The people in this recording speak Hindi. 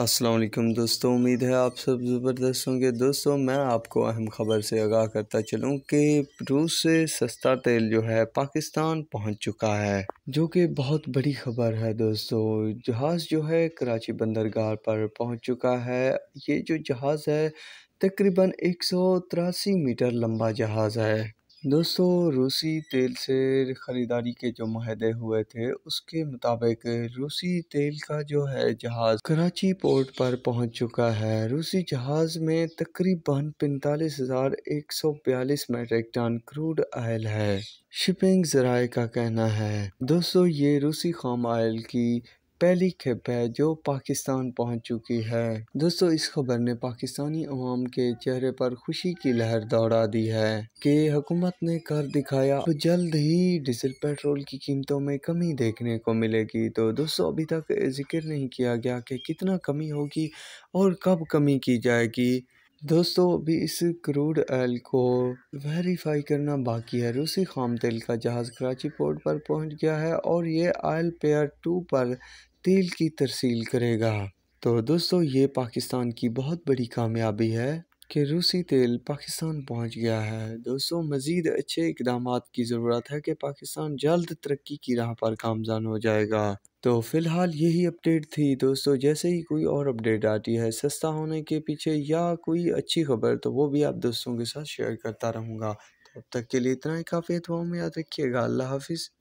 असलम दोस्तों उम्मीद है आप सब ज़बरदस्त होंगे दोस्तों मैं आपको अहम ख़बर से आगाह करता चलूं कि रूस से सस्ता तेल जो है पाकिस्तान पहुंच चुका है जो कि बहुत बड़ी खबर है दोस्तों जहाज़ जो है कराची बंदरगाह पर पहुंच चुका है ये जो जहाज़ है तकरीबन एक मीटर लंबा जहाज़ है दोस्तों रूसी तेल से ख़रीदारी के जो माहे हुए थे उसके मुताबिक रूसी तेल का जो है जहाज़ कराची पोर्ट पर पहुंच चुका है रूसी जहाज़ में तकरीबन पैंतालीस हज़ार एक सौ बयालीस मेट्रिक टन क्रूड आयल है शिपिंग जराए का कहना है दोस्तों ये रूसी खाम आयल की पहली खेप है जो पाकिस्तान पहुंच चुकी है दोस्तों इस खबर ने पाकिस्तानी अवाम के चेहरे पर खुशी की लहर दौड़ा दी है कि हुकूमत ने कर दिखाया तो जल्द ही डीजल पेट्रोल की कीमतों में कमी देखने को मिलेगी तो दोस्तों अभी तक जिक्र नहीं किया गया कि कितना कमी होगी और कब कमी की जाएगी दोस्तों अभी इस क्रूड ऑयल को वेरीफाई करना बाकी है रूसी खाम तेल का जहाज़ कराची पोर्ट पर पहुंच गया है और ये आयल पेयर टू पर तेल की तरसील करेगा तो दोस्तों ये पाकिस्तान की बहुत बड़ी कामयाबी है कि रूसी तेल पाकिस्तान पहुंच गया है दोस्तों मज़ीद अच्छे इकदाम की ज़रूरत है कि पाकिस्तान जल्द तरक्की की राह पर कामजान हो जाएगा तो फ़िलहाल यही अपडेट थी दोस्तों जैसे ही कोई और अपडेट आती है सस्ता होने के पीछे या कोई अच्छी खबर तो वो भी आप दोस्तों के साथ शेयर करता रहूँगा तो अब तक के लिए इतना ही काफ़ी अथवाओं में याद रखिएगा अल्लाह हाफिज़